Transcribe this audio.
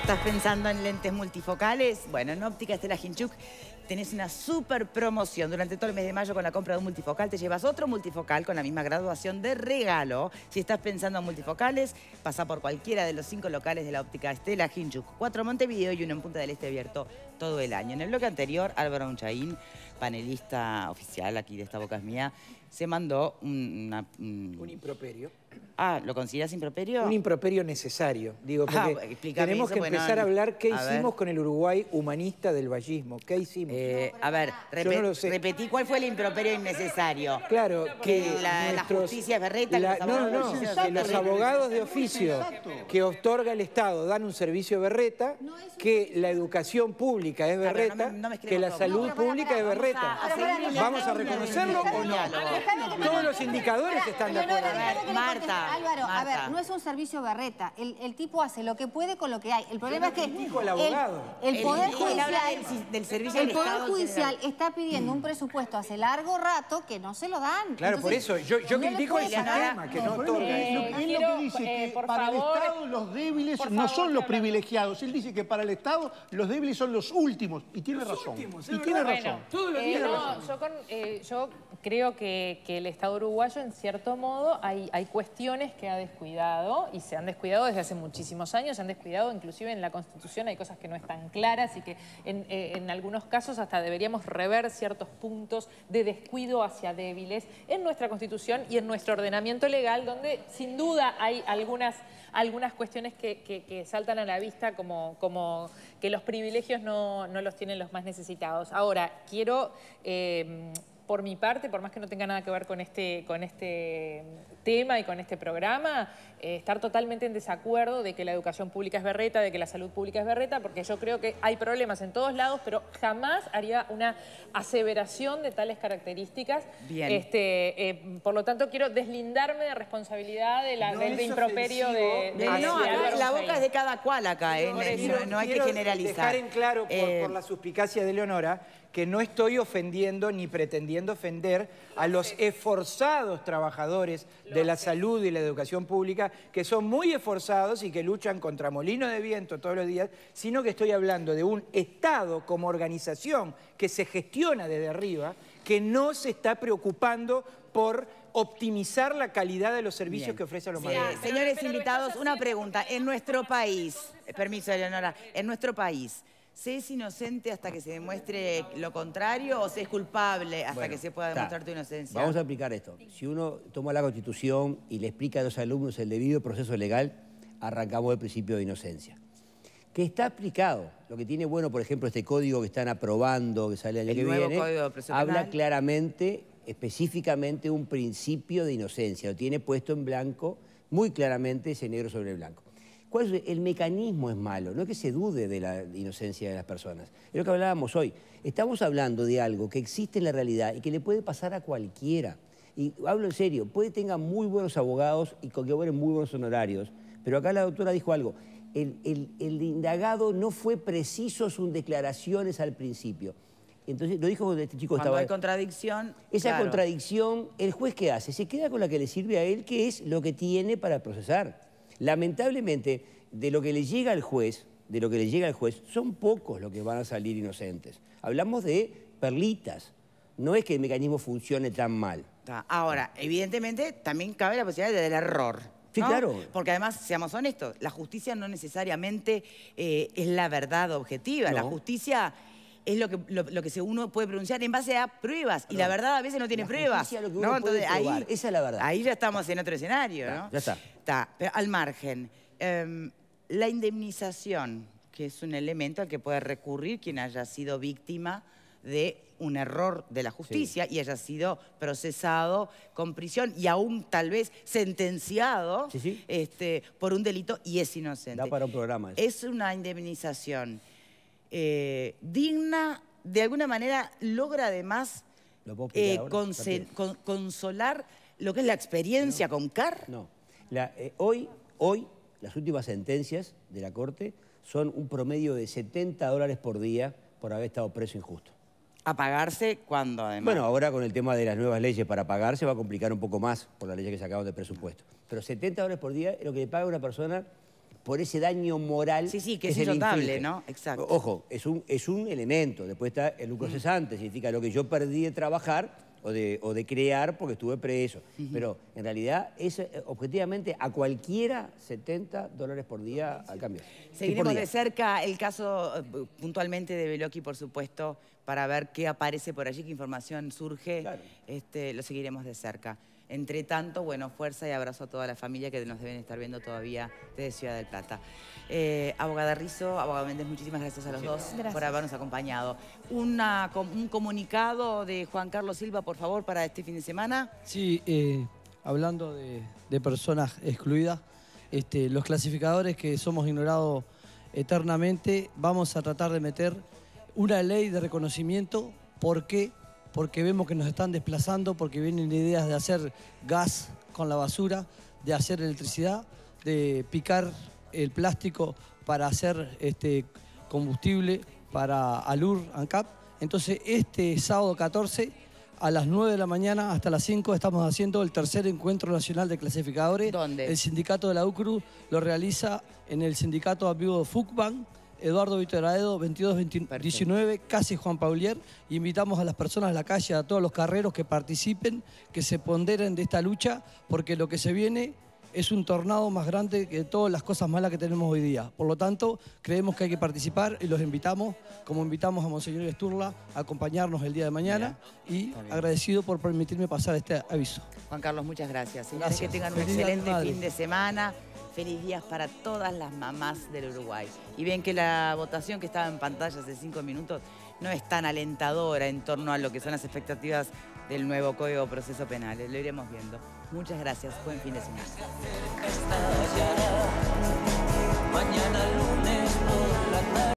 ¿Estás pensando en lentes multifocales? Bueno, en Óptica Estela Hinchuk tenés una súper promoción. Durante todo el mes de mayo con la compra de un multifocal te llevas otro multifocal con la misma graduación de regalo. Si estás pensando en multifocales, pasa por cualquiera de los cinco locales de la óptica Estela Hinchuk. Cuatro Montevideo y uno en Punta del Este abierto todo el año. En el bloque anterior, Álvaro Unchaín, panelista oficial aquí de Esta Boca es Mía, se mandó un... Un improperio Ah, ¿lo consideras improperio? Un improperio necesario, digo, porque tenemos que empezar a hablar qué hicimos con el Uruguay humanista del vallismo, qué hicimos. a ver, repetí, ¿cuál fue el improperio innecesario? Claro, que, la, berreta, los no, no, que los abogados de oficio que otorga el Estado dan un servicio berreta, que la educación pública es berreta, que la salud pública es berreta. ¿Vamos a reconocerlo o no? Todos los indicadores están de acuerdo. Álvaro, a ver, no es un servicio berreta. El, tipo hace lo que puede con lo que hay. El problema es que... el Poder Judicial, judicial está pidiendo un presupuesto hace largo rato que no se lo dan. Claro, por eso. Yo, yo el que no otorga. lo que dice eh, para el Estado los débiles no son los privilegiados. Él dice que para el Estado los débiles son los últimos. Y tiene razón. y tiene razón. Eh, yo, creo que, el Estado uruguayo, en cierto modo, hay, hay cuestiones que ha descuidado y se han descuidado desde hace muchísimos años, se han descuidado inclusive en la Constitución, hay cosas que no están claras y que eh, en, algunos casos hasta deberíamos rever ciertos puntos de descuido hacia débiles en nuestra Constitución y en nuestro ordenamiento legal, donde sin duda hay algunas, algunas cuestiones que, saltan a la vista como, como que los privilegios no, los tienen los más necesitados. Ahora, quiero... Eh, por mi parte, por más que no tenga nada que ver con este, con este tema y con este programa, eh, estar totalmente en desacuerdo de que la educación pública es berreta, de que la salud pública es berreta, porque yo creo que hay problemas en todos lados, pero jamás haría una aseveración de tales características. Este, eh, por lo tanto, quiero deslindarme de responsabilidad del improperio de, de, la boca es de cada cual acá, eh, no, hay que generalizar. dejar en claro, por la suspicacia de Leonora, que no estoy ofendiendo ni pretendiendo ofender a los esforzados trabajadores de la salud y la educación pública, que son muy esforzados y que luchan contra molino de viento todos los días, sino que estoy hablando de un Estado como organización que se gestiona desde arriba, que no se está preocupando por optimizar la calidad de los servicios que ofrece a los sí, ah, Señores invitados, una pregunta. En nuestro país, permiso, Eleonora, en nuestro país... ¿se es inocente hasta que se demuestre lo contrario o se es culpable hasta que se pueda demostrar tu inocencia? Vamos a aplicar esto. Si uno toma la Constitución y le explica a los alumnos el debido proceso legal, arrancamos el principio de inocencia. ¿Qué está aplicado. Lo que tiene bueno, por ejemplo, este código que están aprobando, que sale el año que viene, habla claramente, específicamente, un principio de inocencia. Lo tiene puesto en blanco, muy claramente, ese negro sobre el blanco el mecanismo es malo? No es que se dude de la inocencia de las personas. Es lo que hablábamos hoy. Estamos hablando de algo que existe en la realidad y que le puede pasar a cualquiera. Y hablo en serio, puede tenga muy buenos abogados y con que cobren muy buenos honorarios, pero acá la doctora dijo algo. El, indagado no fue preciso sus declaraciones al principio. Entonces, lo dijo este chico estaba... hay contradicción... Esa contradicción, ¿el juez qué hace? Se queda con la que le sirve a él, que es lo que tiene para procesar. Lamentablemente, de lo que le llega al juez, de lo que le llega al juez, son pocos los que van a salir inocentes. Hablamos de perlitas. No es que el mecanismo funcione tan mal. Ahora, evidentemente, también cabe la posibilidad del error. Sí, claro. Porque además, seamos honestos, la justicia no necesariamente eh, es la verdad objetiva. La justicia es lo que, lo, que uno puede pronunciar en base a pruebas. Y la verdad a veces no tiene pruebas. ahí, la verdad. Ahí ya estamos en otro escenario, ¿no? Ya está. Está, pero al margen. Em, la indemnización, que es un elemento al que puede recurrir quien haya sido víctima de un error de la justicia y haya sido procesado con prisión y aún tal vez sentenciado Este, por un delito y es inocente. Da para un programa. Es una indemnización eh, digna, de alguna manera logra además eh, consolar lo que es la experiencia con CAR? No. Eh, hoy, hoy, las últimas sentencias de la Corte son un promedio de 70 dólares por día por haber estado preso injusto. ¿A pagarse cuando además? Bueno, ahora con el tema de las nuevas leyes para pagarse va a complicar un poco más por la leyes que se acaba de presupuesto. Pero 70 dólares por día es lo que le paga una persona por ese daño moral. Sí, sí, que, es notable ¿no? Exacto. Ojo, es un, es un elemento. Después está el lucro mm. cesante, significa lo que yo perdí de trabajar o de, crear porque estuve preso. Pero en realidad es eh, objetivamente a cualquiera 70 dólares por día al cambio. Seguiremos de cerca el caso eh, puntualmente de Beloki, por supuesto, para ver qué aparece por allí, qué información surge. Este, lo seguiremos de cerca. Entre tanto, bueno, fuerza y abrazo a toda la familia que nos deben estar viendo todavía desde Ciudad del Plata. Eh, abogada Rizo, abogado Méndez, muchísimas gracias a los dos por habernos acompañado. un comunicado de Juan Carlos Silva, por favor, para este fin de semana. Sí, eh, hablando de, personas excluidas, este, los clasificadores que somos ignorados eternamente, vamos a tratar de meter una ley de reconocimiento porque porque vemos que nos están desplazando, porque vienen ideas de hacer gas con la basura, de hacer electricidad, de picar el plástico para hacer este, combustible para Alur, ANCAP. Entonces, este sábado 14 a las 9 de la mañana hasta las 5 estamos haciendo el tercer encuentro nacional de clasificadores. ¿Dónde? El sindicato de la UCRU lo realiza en el sindicato Amigo FUCBAN Eduardo 22-19, casi Juan Paulier. Invitamos a las personas de la calle, a todos los carreros que participen, que se ponderen de esta lucha, porque lo que se viene es un tornado más grande que todas las cosas malas que tenemos hoy día. Por lo tanto, creemos que hay que participar y los invitamos, como invitamos a Monseñor Esturla, a acompañarnos el día de mañana y agradecido por permitirme pasar este aviso. Juan Carlos, muchas gracias. que tengan un excelente fin de semana. Feliz día para todas las mamás del Uruguay. Y bien que la votación que estaba en pantalla hace cinco minutos no es tan alentadora en torno a lo que son las expectativas del nuevo Código Proceso Penal. Lo iremos viendo. Muchas gracias. Buen fin de semana.